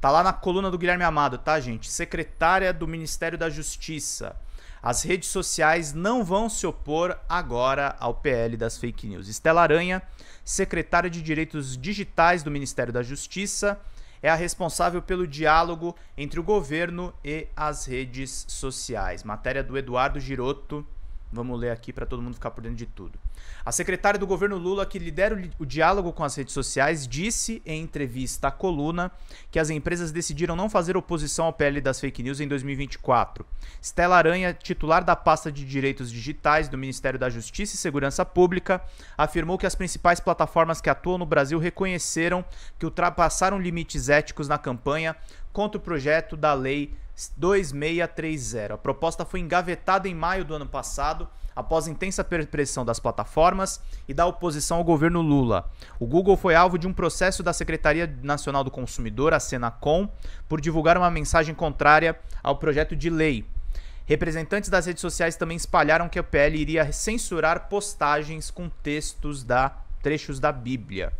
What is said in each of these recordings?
Tá lá na coluna do Guilherme Amado, tá, gente? Secretária do Ministério da Justiça. As redes sociais não vão se opor agora ao PL das fake news. Estela Aranha, secretária de Direitos Digitais do Ministério da Justiça, é a responsável pelo diálogo entre o governo e as redes sociais. Matéria do Eduardo Giroto Vamos ler aqui para todo mundo ficar por dentro de tudo. A secretária do governo Lula, que lidera o diálogo com as redes sociais, disse em entrevista à coluna que as empresas decidiram não fazer oposição ao PL das fake news em 2024. Stella Aranha, titular da pasta de direitos digitais do Ministério da Justiça e Segurança Pública, afirmou que as principais plataformas que atuam no Brasil reconheceram que ultrapassaram limites éticos na campanha contra o projeto da lei 2630. A proposta foi engavetada em maio do ano passado, após intensa pressão das plataformas e da oposição ao governo Lula. O Google foi alvo de um processo da Secretaria Nacional do Consumidor, a Senacom, por divulgar uma mensagem contrária ao projeto de lei. Representantes das redes sociais também espalharam que a PL iria censurar postagens com textos da trechos da Bíblia.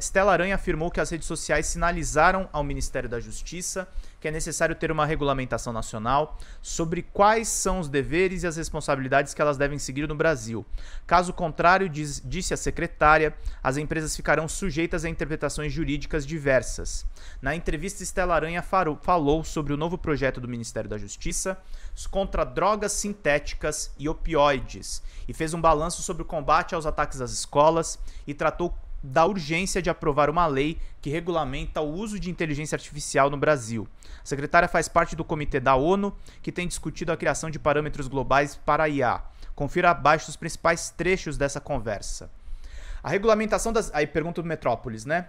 Stella Aranha afirmou que as redes sociais sinalizaram ao Ministério da Justiça que é necessário ter uma regulamentação nacional sobre quais são os deveres e as responsabilidades que elas devem seguir no Brasil. Caso contrário, diz, disse a secretária, as empresas ficarão sujeitas a interpretações jurídicas diversas. Na entrevista, Stella Aranha farou, falou sobre o novo projeto do Ministério da Justiça contra drogas sintéticas e opioides e fez um balanço sobre o combate aos ataques às escolas e tratou da urgência de aprovar uma lei que regulamenta o uso de inteligência artificial no Brasil. A secretária faz parte do comitê da ONU que tem discutido a criação de parâmetros globais para a IA. Confira abaixo os principais trechos dessa conversa. A regulamentação das. Aí pergunta do Metrópolis, né?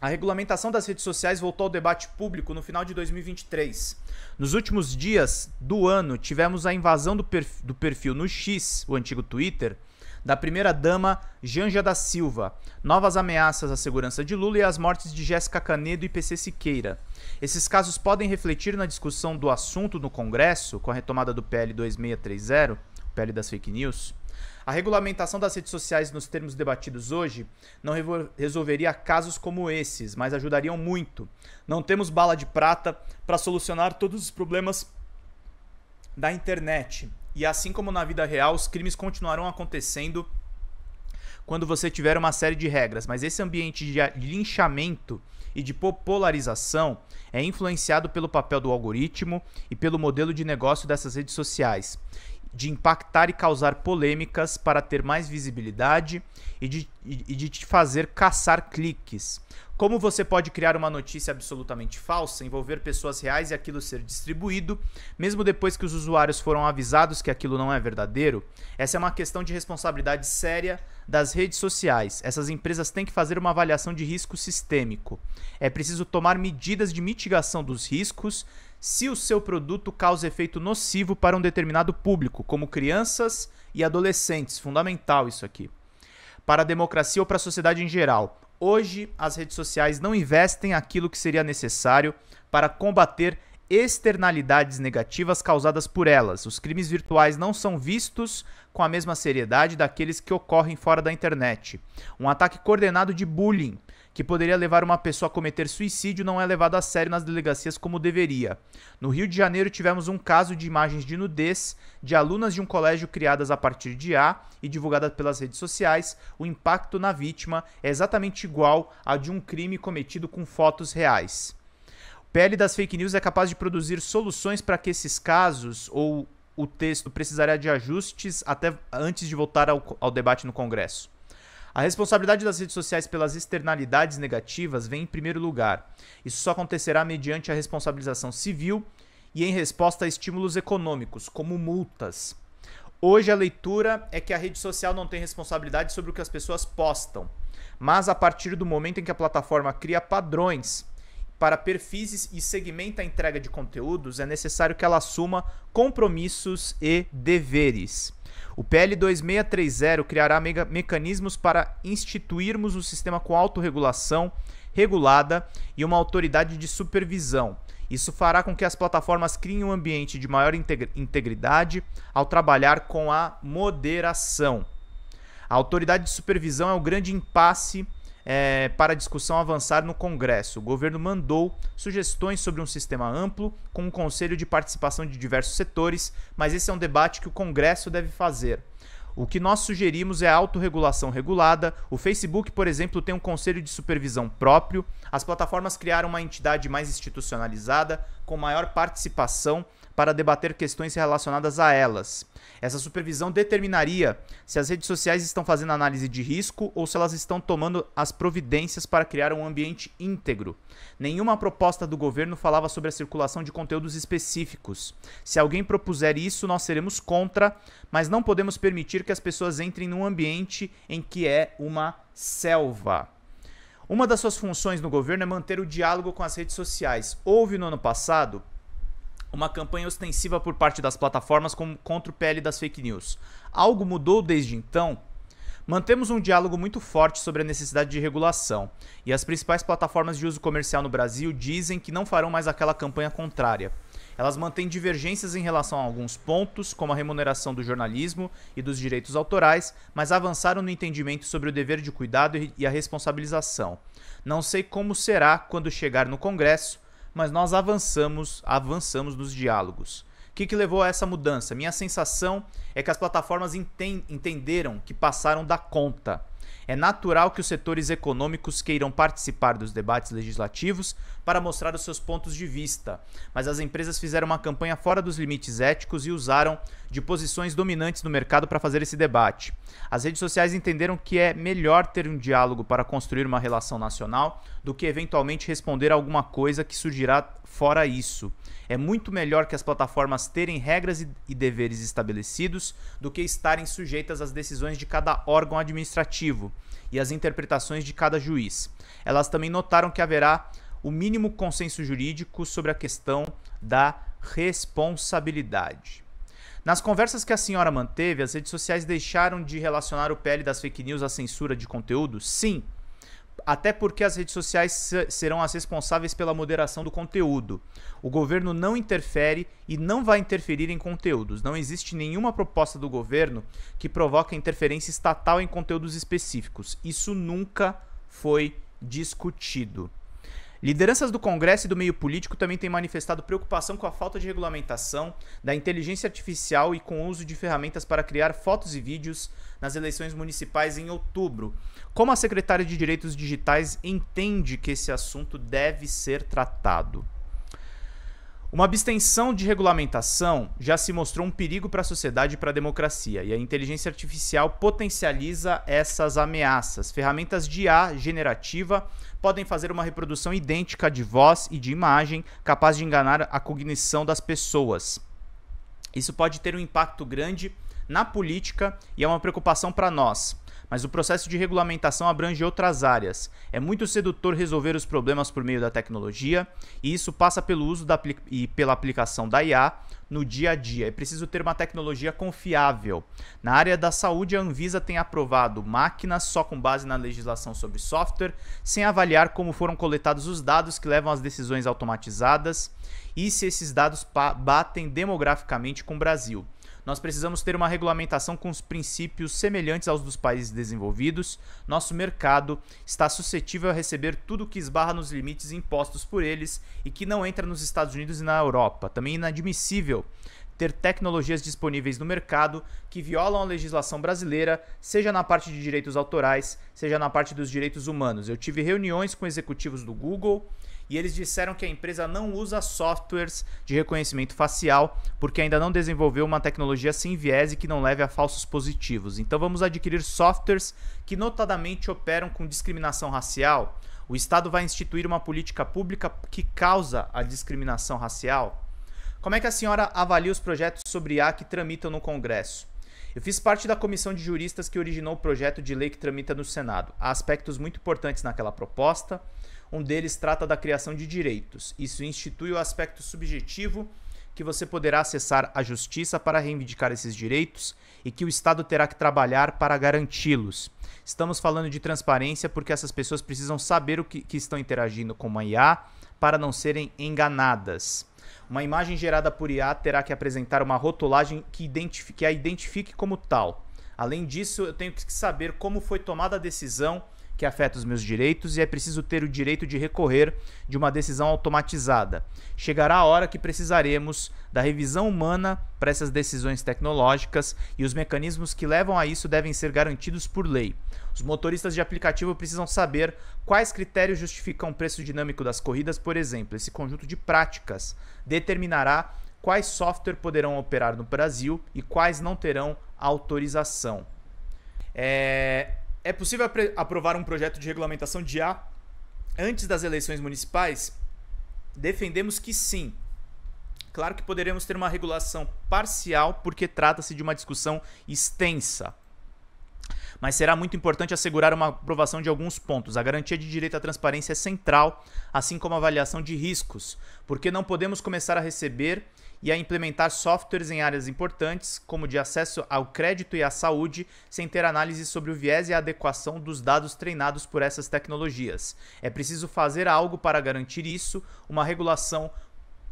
A regulamentação das redes sociais voltou ao debate público no final de 2023. Nos últimos dias do ano, tivemos a invasão do, perfil no X, o antigo Twitter, da primeira-dama Janja da Silva, novas ameaças à segurança de Lula e as mortes de Jéssica Canedo e PC Siqueira. Esses casos podem refletir na discussão do assunto no Congresso, com a retomada do PL 2630, PL das fake news. A regulamentação das redes sociais nos termos debatidos hoje não resolveria casos como esses, mas ajudariam muito. Não temos bala de prata para solucionar todos os problemas da internet. E assim como na vida real, os crimes continuarão acontecendo quando você tiver uma série de regras, mas esse ambiente de linchamento e de popularização é influenciado pelo papel do algoritmo e pelo modelo de negócio dessas redes sociais, de impactar e causar polêmicas para ter mais visibilidade e de e, de te fazer caçar cliques. Como você pode criar uma notícia absolutamente falsa, envolver pessoas reais e aquilo ser distribuído, mesmo depois que os usuários foram avisados que aquilo não é verdadeiro? Essa é uma questão de responsabilidade séria das redes sociais. Essas empresas têm que fazer uma avaliação de risco sistêmico. É preciso tomar medidas de mitigação dos riscos se o seu produto causa efeito nocivo para um determinado público, como crianças e adolescentes. Fundamental isso aqui para a democracia ou para a sociedade em geral. Hoje, as redes sociais não investem aquilo que seria necessário para combater externalidades negativas causadas por elas. Os crimes virtuais não são vistos com a mesma seriedade daqueles que ocorrem fora da internet. Um ataque coordenado de bullying que poderia levar uma pessoa a cometer suicídio não é levado a sério nas delegacias como deveria. No Rio de Janeiro tivemos um caso de imagens de nudez de alunas de um colégio criadas a partir de A e divulgadas pelas redes sociais. O impacto na vítima é exatamente igual a de um crime cometido com fotos reais. O PL das fake news é capaz de produzir soluções para que esses casos ou o texto precisaria de ajustes até antes de voltar ao, ao debate no Congresso. A responsabilidade das redes sociais pelas externalidades negativas vem em primeiro lugar. Isso só acontecerá mediante a responsabilização civil e em resposta a estímulos econômicos, como multas. Hoje a leitura é que a rede social não tem responsabilidade sobre o que as pessoas postam, mas a partir do momento em que a plataforma cria padrões para perfis e segmenta a entrega de conteúdos, é necessário que ela assuma compromissos e deveres. O PL 2630 criará mecanismos para instituirmos um sistema com autorregulação regulada e uma autoridade de supervisão. Isso fará com que as plataformas criem um ambiente de maior integridade ao trabalhar com a moderação. A autoridade de supervisão é o grande impasse é, para discussão avançar no Congresso. O governo mandou sugestões sobre um sistema amplo, com um conselho de participação de diversos setores, mas esse é um debate que o Congresso deve fazer. O que nós sugerimos é a autorregulação regulada. O Facebook, por exemplo, tem um conselho de supervisão próprio. As plataformas criaram uma entidade mais institucionalizada, com maior participação para debater questões relacionadas a elas. Essa supervisão determinaria se as redes sociais estão fazendo análise de risco ou se elas estão tomando as providências para criar um ambiente íntegro. Nenhuma proposta do governo falava sobre a circulação de conteúdos específicos. Se alguém propuser isso, nós seremos contra, mas não podemos permitir que as pessoas entrem num ambiente em que é uma selva. Uma das suas funções no governo é manter o diálogo com as redes sociais. Houve no ano passado uma campanha ostensiva por parte das plataformas contra o PL das fake news. Algo mudou desde então? Mantemos um diálogo muito forte sobre a necessidade de regulação, e as principais plataformas de uso comercial no Brasil dizem que não farão mais aquela campanha contrária. Elas mantêm divergências em relação a alguns pontos, como a remuneração do jornalismo e dos direitos autorais, mas avançaram no entendimento sobre o dever de cuidado e a responsabilização. Não sei como será quando chegar no Congresso, mas nós avançamos, avançamos nos diálogos. O que, que levou a essa mudança? Minha sensação é que as plataformas enten entenderam que passaram da conta é natural que os setores econômicos queiram participar dos debates legislativos para mostrar os seus pontos de vista, mas as empresas fizeram uma campanha fora dos limites éticos e usaram de posições dominantes no mercado para fazer esse debate. As redes sociais entenderam que é melhor ter um diálogo para construir uma relação nacional do que eventualmente responder a alguma coisa que surgirá fora isso. É muito melhor que as plataformas terem regras e, deveres estabelecidos do que estarem sujeitas às decisões de cada órgão administrativo e às interpretações de cada juiz. Elas também notaram que haverá o mínimo consenso jurídico sobre a questão da responsabilidade. Nas conversas que a senhora manteve, as redes sociais deixaram de relacionar o PL das fake news à censura de conteúdo? Sim, até porque as redes sociais serão as responsáveis pela moderação do conteúdo. O governo não interfere e não vai interferir em conteúdos. Não existe nenhuma proposta do governo que provoque interferência estatal em conteúdos específicos. Isso nunca foi discutido. Lideranças do Congresso e do meio político também têm manifestado preocupação com a falta de regulamentação da inteligência artificial e com o uso de ferramentas para criar fotos e vídeos nas eleições municipais em outubro. Como a secretária de Direitos Digitais entende que esse assunto deve ser tratado? Uma abstenção de regulamentação já se mostrou um perigo para a sociedade e para a democracia, e a inteligência artificial potencializa essas ameaças. Ferramentas de IA generativa podem fazer uma reprodução idêntica de voz e de imagem, capaz de enganar a cognição das pessoas. Isso pode ter um impacto grande na política e é uma preocupação para nós, mas o processo de regulamentação abrange outras áreas. É muito sedutor resolver os problemas por meio da tecnologia, e isso passa pelo uso da, e pela aplicação da IA no dia a dia. É preciso ter uma tecnologia confiável. Na área da saúde, a Anvisa tem aprovado máquinas só com base na legislação sobre software, sem avaliar como foram coletados os dados que levam às decisões automatizadas e se esses dados batem demograficamente com o Brasil. Nós precisamos ter uma regulamentação com os princípios semelhantes aos dos países desenvolvidos. Nosso mercado está suscetível a receber tudo que esbarra nos limites impostos por eles e que não entra nos Estados Unidos e na Europa. Também é inadmissível ter tecnologias disponíveis no mercado que violam a legislação brasileira, seja na parte de direitos autorais, seja na parte dos direitos humanos. Eu tive reuniões com executivos do Google, e eles disseram que a empresa não usa softwares de reconhecimento facial porque ainda não desenvolveu uma tecnologia sem viés e que não leve a falsos positivos. Então vamos adquirir softwares que notadamente operam com discriminação racial. O Estado vai instituir uma política pública que causa a discriminação racial? Como é que a senhora avalia os projetos sobre IA que tramitam no Congresso? Eu fiz parte da comissão de juristas que originou o projeto de lei que tramita no Senado. Há aspectos muito importantes naquela proposta. Um deles trata da criação de direitos. Isso institui o aspecto subjetivo que você poderá acessar a justiça para reivindicar esses direitos e que o Estado terá que trabalhar para garanti-los. Estamos falando de transparência porque essas pessoas precisam saber o que, que estão interagindo com a IA para não serem enganadas. Uma imagem gerada por IA terá que apresentar uma rotulagem que, identifique, que a identifique como tal. Além disso, eu tenho que saber como foi tomada a decisão que afeta os meus direitos e é preciso ter o direito de recorrer de uma decisão automatizada. Chegará a hora que precisaremos da revisão humana para essas decisões tecnológicas e os mecanismos que levam a isso devem ser garantidos por lei. Os motoristas de aplicativo precisam saber quais critérios justificam o preço dinâmico das corridas, por exemplo. Esse conjunto de práticas determinará quais software poderão operar no Brasil e quais não terão autorização. É, é possível aprovar um projeto de regulamentação de A antes das eleições municipais? Defendemos que sim. Claro que poderemos ter uma regulação parcial, porque trata-se de uma discussão extensa mas será muito importante assegurar uma aprovação de alguns pontos. A garantia de direito à transparência é central, assim como a avaliação de riscos, porque não podemos começar a receber e a implementar softwares em áreas importantes, como de acesso ao crédito e à saúde, sem ter análise sobre o viés e a adequação dos dados treinados por essas tecnologias. É preciso fazer algo para garantir isso, uma regulação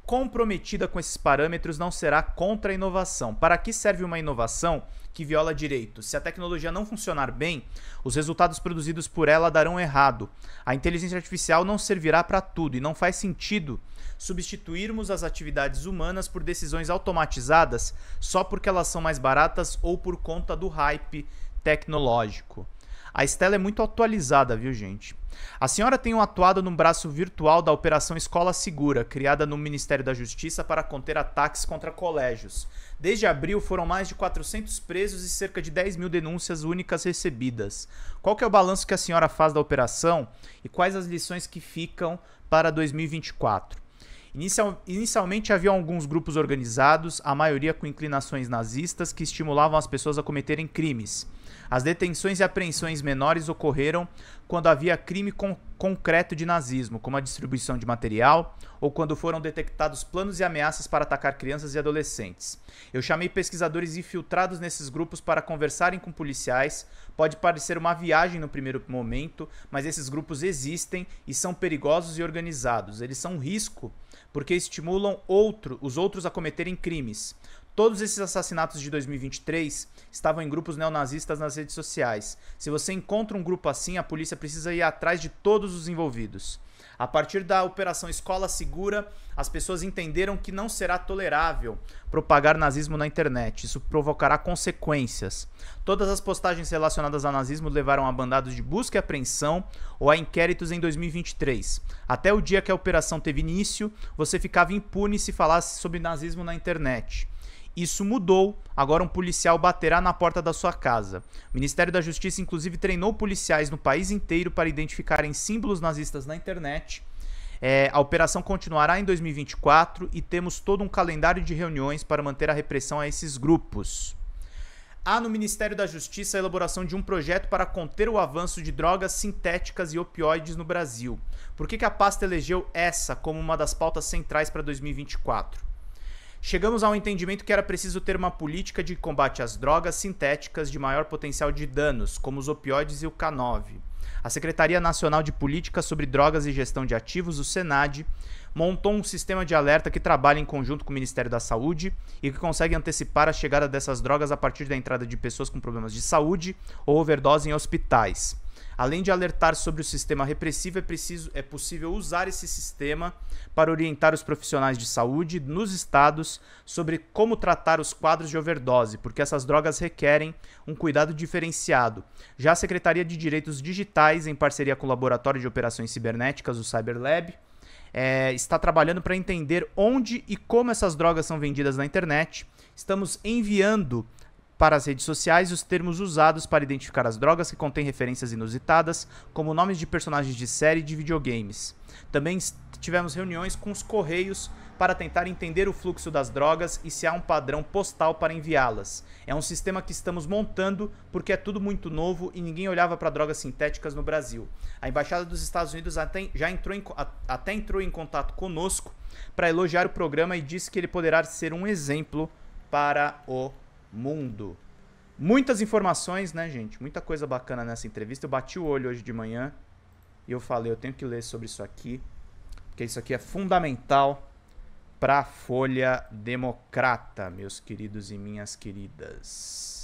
comprometida com esses parâmetros não será contra a inovação. Para que serve uma inovação que viola direitos? Se a tecnologia não funcionar bem, os resultados produzidos por ela darão errado. A inteligência artificial não servirá para tudo e não faz sentido substituirmos as atividades humanas por decisões automatizadas só porque elas são mais baratas ou por conta do hype tecnológico. A Estela é muito atualizada, viu, gente? A senhora tem um atuado no braço virtual da Operação Escola Segura, criada no Ministério da Justiça para conter ataques contra colégios. Desde abril foram mais de 400 presos e cerca de 10 mil denúncias únicas recebidas. Qual é o balanço que a senhora faz da operação e quais as lições que ficam para 2024? Inicial, inicialmente havia alguns grupos organizados, a maioria com inclinações nazistas, que estimulavam as pessoas a cometerem crimes. As detenções e apreensões menores ocorreram quando havia crime con concreto de nazismo, como a distribuição de material, ou quando foram detectados planos e ameaças para atacar crianças e adolescentes. Eu chamei pesquisadores infiltrados nesses grupos para conversarem com policiais. Pode parecer uma viagem no primeiro momento, mas esses grupos existem e são perigosos e organizados. Eles são um risco porque estimulam outro, os outros a cometerem crimes. Todos esses assassinatos de 2023 estavam em grupos neonazistas nas redes sociais. Se você encontra um grupo assim, a polícia precisa ir atrás de todos os envolvidos. A partir da Operação Escola Segura, as pessoas entenderam que não será tolerável propagar nazismo na internet. Isso provocará consequências. Todas as postagens relacionadas ao nazismo levaram a bandados de busca e apreensão ou a inquéritos em 2023. Até o dia que a operação teve início, você ficava impune se falasse sobre nazismo na internet. Isso mudou. Agora um policial baterá na porta da sua casa. O Ministério da Justiça, inclusive, treinou policiais no país inteiro para identificarem símbolos nazistas na internet. É, a operação continuará em 2024 e temos todo um calendário de reuniões para manter a repressão a esses grupos. Há no Ministério da Justiça a elaboração de um projeto para conter o avanço de drogas sintéticas e opioides no Brasil. Por que, que a pasta elegeu essa como uma das pautas centrais para 2024? Chegamos ao entendimento que era preciso ter uma política de combate às drogas sintéticas de maior potencial de danos, como os opioides e o K9. A Secretaria Nacional de Política sobre Drogas e Gestão de Ativos, o SENAD, montou um sistema de alerta que trabalha em conjunto com o Ministério da Saúde e que consegue antecipar a chegada dessas drogas a partir da entrada de pessoas com problemas de saúde ou overdose em hospitais. Além de alertar sobre o sistema repressivo, é, preciso, é possível usar esse sistema para orientar os profissionais de saúde nos estados sobre como tratar os quadros de overdose, porque essas drogas requerem um cuidado diferenciado. Já a Secretaria de Direitos Digitais, em parceria com o Laboratório de Operações Cibernéticas, o CyberLab, é, está trabalhando para entender onde e como essas drogas são vendidas na internet. Estamos enviando para as redes sociais os termos usados para identificar as drogas que contêm referências inusitadas, como nomes de personagens de série e de videogames. Também tivemos reuniões com os correios para tentar entender o fluxo das drogas e se há um padrão postal para enviá-las. É um sistema que estamos montando porque é tudo muito novo e ninguém olhava para drogas sintéticas no Brasil. A embaixada dos Estados Unidos até, já entrou em, até entrou em contato conosco para elogiar o programa e disse que ele poderá ser um exemplo para o mundo. Muitas informações, né, gente? Muita coisa bacana nessa entrevista. Eu bati o olho hoje de manhã e eu falei, eu tenho que ler sobre isso aqui, porque isso aqui é fundamental para a Folha Democrata, meus queridos e minhas queridas.